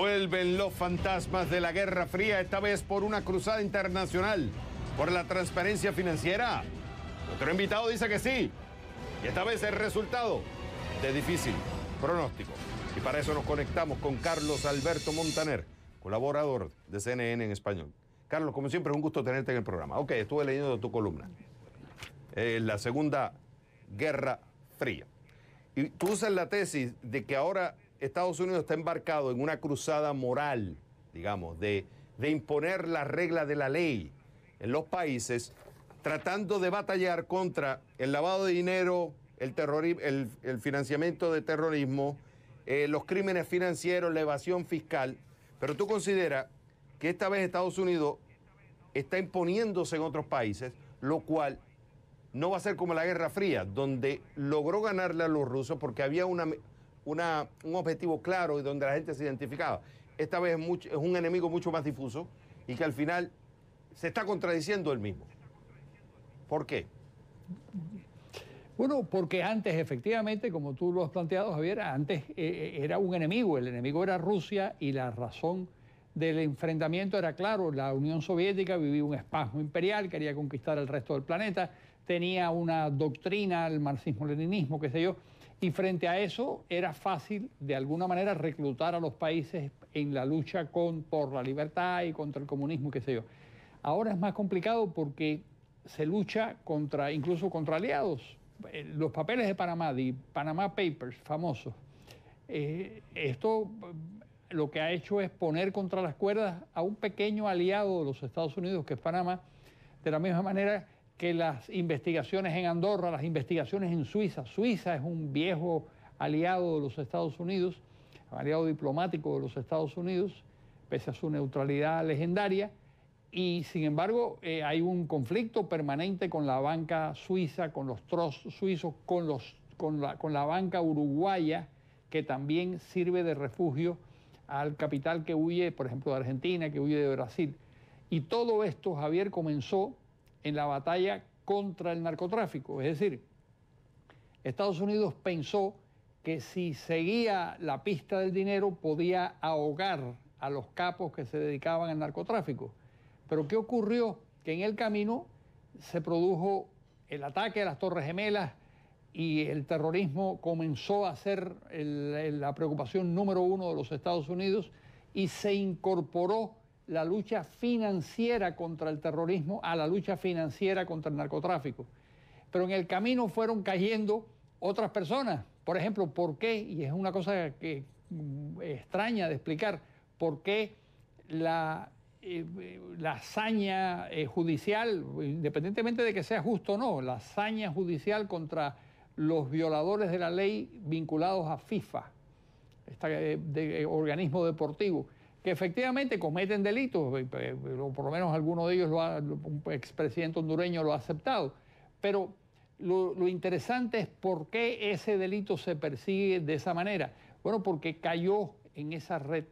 Vuelven los fantasmas de la Guerra Fría, esta vez por una cruzada internacional, por la transparencia financiera. Nuestro invitado dice que sí. Y esta vez el resultado de difícil pronóstico. Y para eso nos conectamos con Carlos Alberto Montaner, colaborador de CNN en español. Carlos, como siempre, es un gusto tenerte en el programa. Ok, estuve leyendo tu columna. Eh, la Segunda Guerra Fría. Y tú usas la tesis de que ahora Estados Unidos está embarcado en una cruzada moral, digamos, de, imponer las reglas de la ley en los países, tratando de batallar contra el lavado de dinero, el, el financiamiento de terrorismo, eh, los crímenes financieros, la evasión fiscal. Pero tú consideras que esta vez Estados Unidos está imponiéndose en otros países, lo cual no va a ser como la Guerra Fría, donde logró ganarle a los rusos porque había una, un objetivo claro y donde la gente se identificaba. Esta vez es, un enemigo mucho más difuso y que al final se está contradiciendo el mismo. ¿Por qué? Bueno, porque antes, efectivamente, como tú lo has planteado, Javier, antes eh, eh, era un enemigo, el enemigo era Rusia y la razón del enfrentamiento era claro, la Unión Soviética vivía un espasmo imperial, quería conquistar el resto del planeta, tenía una doctrina, el marxismo-leninismo, qué sé yo, y frente a eso era fácil de alguna manera reclutar a los países en la lucha con, por la libertad y contra el comunismo, qué sé yo. Ahora es más complicado porque se lucha contra incluso contra aliados. Eh, los papeles de Panamá, de Panamá Papers, famosos. Eh, esto eh, lo que ha hecho es poner contra las cuerdas a un pequeño aliado de los Estados Unidos, que es Panamá, de la misma manera que las investigaciones en Andorra, las investigaciones en Suiza, Suiza es un viejo aliado de los Estados Unidos, aliado diplomático de los Estados Unidos, pese a su neutralidad legendaria, y sin embargo eh, hay un conflicto permanente con la banca suiza, con los trusts suizos, con, los, con, la, con la banca uruguaya, que también sirve de refugio al capital que huye, por ejemplo, de Argentina, que huye de Brasil. Y todo esto, Javier, comenzó en la batalla contra el narcotráfico. Es decir, Estados Unidos pensó que si seguía la pista del dinero podía ahogar a los capos que se dedicaban al narcotráfico. Pero ¿qué ocurrió? Que en el camino se produjo el ataque a las Torres Gemelas y el terrorismo comenzó a ser la preocupación número uno de los Estados Unidos y se incorporó la lucha financiera contra el terrorismo a la lucha financiera contra el narcotráfico. Pero en el camino fueron cayendo otras personas. Por ejemplo, ¿por qué? Y es una cosa que mm, extraña de explicar, ¿por qué la, eh, eh, la hazaña eh, judicial, independientemente de que sea justo o no, la hazaña judicial contra los violadores de la ley vinculados a FIFA, este organismo deportivo? que efectivamente cometen delitos, eh, eh, por lo menos alguno de ellos, lo un expresidente hondureño lo ha aceptado, pero lo, interesante es por qué ese delito se persigue de esa manera. Bueno, porque cayó en esa red,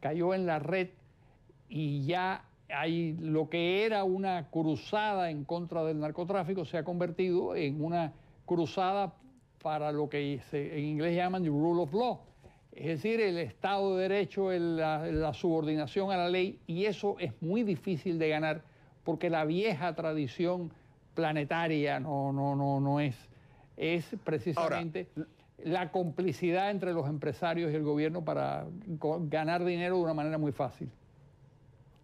cayó en la red y ya hay lo que era una cruzada en contra del narcotráfico se ha convertido en una cruzada para lo que se, en inglés llaman the rule of law, es decir, el Estado de Derecho, la, subordinación a la ley, y eso es muy difícil de ganar porque la vieja tradición planetaria no, no, no, no es. Es precisamente la complicidad entre los empresarios y el gobierno para ganar dinero de una manera muy fácil.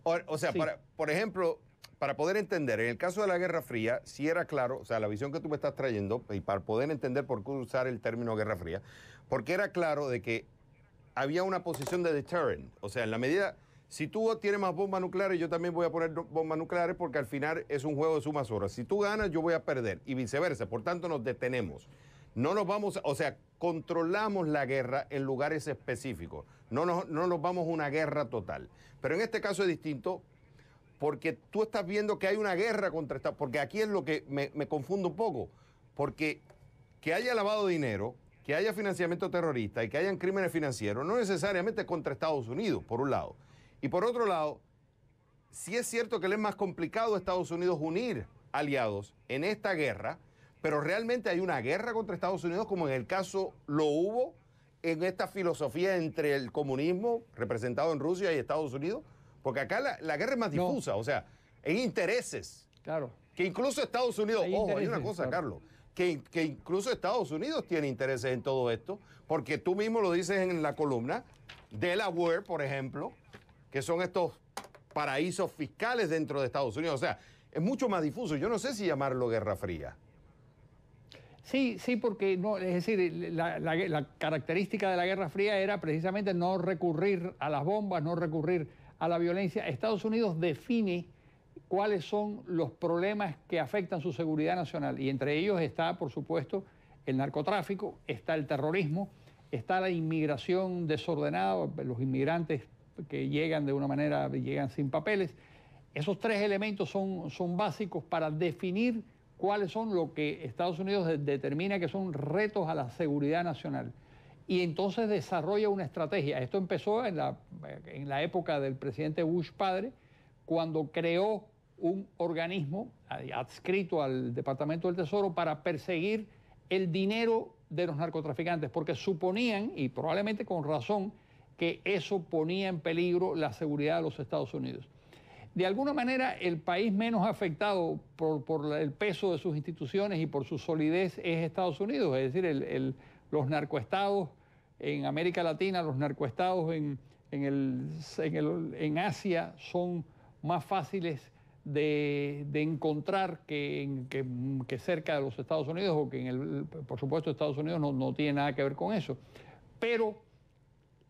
O, sea, por ejemplo, para poder entender, en el caso de la Guerra Fría, si era claro, o sea, la visión que tú me estás trayendo, y para poder entender por qué usar el término Guerra Fría, porque era claro de que había una posición de deterrent. O sea, en la medida, si tú tienes más bombas nucleares, yo también voy a poner bombas nucleares porque al final es un juego de sumas horas. Si tú ganas, yo voy a perder y viceversa. Por tanto, nos detenemos. No nos vamos, o sea, controlamos la guerra en lugares específicos. No nos, no nos vamos a una guerra total. Pero en este caso es distinto porque tú estás viendo que hay una guerra contra esta, Porque aquí es lo que me, me confundo un poco. Porque que haya lavado dinero, que haya financiamiento terrorista y que hayan crímenes financieros, no necesariamente contra Estados Unidos, por un lado. Y por otro lado, sí es cierto que le es más complicado a Estados Unidos unir aliados en esta guerra, pero realmente hay una guerra contra Estados Unidos como en el caso lo hubo en esta filosofía entre el comunismo representado en Rusia y Estados Unidos, porque acá la, guerra es más difusa, o sea, en intereses. Claro. Que incluso Estados Unidos, ojo, hay una cosa, Carlos, que, incluso Estados Unidos tiene intereses en todo esto, porque tú mismo lo dices en la columna, Delaware, por ejemplo, que son estos paraísos fiscales dentro de Estados Unidos. O sea, es mucho más difuso. Yo no sé si llamarlo Guerra Fría. Sí, sí, porque no, es decir, la característica de la Guerra Fría era precisamente no recurrir a las bombas, no recurrir a la violencia. Estados Unidos define cuáles son los problemas que afectan su seguridad nacional. Y entre ellos está, por supuesto, el narcotráfico, está el terrorismo, está la inmigración desordenada, los inmigrantes que llegan de una manera, llegan sin papeles. Esos tres elementos son, son básicos para definir cuáles son lo que Estados Unidos determina que son retos a la seguridad nacional. Y entonces desarrolla una estrategia. Esto empezó en la, en la época del presidente Bush padre, cuando creó un organismo eh, adscrito al Departamento del Tesoro para perseguir el dinero de los narcotraficantes, porque suponían, y probablemente con razón, que eso ponía en peligro la seguridad de los Estados Unidos. De alguna manera, el país menos afectado por, el peso de sus instituciones y por su solidez es Estados Unidos, es decir, los narcoestados en América Latina, los narcoestados en Asia son más fáciles de, encontrar que, cerca de los Estados Unidos, o que en el, por supuesto Estados Unidos no, tiene nada que ver con eso, pero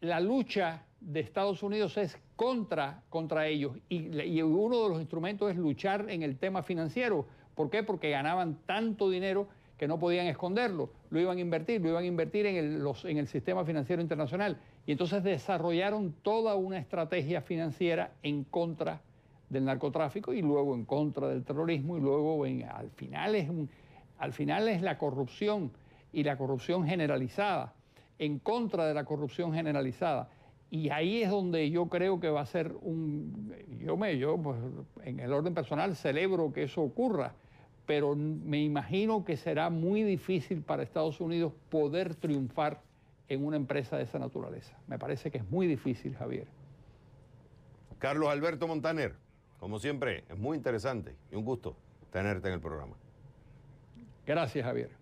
la lucha de Estados Unidos es contra, contra ellos y, uno de los instrumentos es luchar en el tema financiero. ¿Por qué? Porque ganaban tanto dinero que no podían esconderlo, lo iban a invertir, lo iban a invertir en el, los, en el sistema financiero internacional. Y entonces desarrollaron toda una estrategia financiera en contra del narcotráfico y luego en contra del terrorismo y luego en, al, final es al final es la corrupción y la corrupción generalizada, en contra de la corrupción generalizada. Y ahí es donde yo creo que va a ser un... Yo, me, yo pues, en el orden personal celebro que eso ocurra, pero me imagino que será muy difícil para Estados Unidos poder triunfar en una empresa de esa naturaleza. Me parece que es muy difícil, Javier. Carlos Alberto Montaner. Como siempre, es muy interesante y un gusto tenerte en el programa. Gracias, Javier.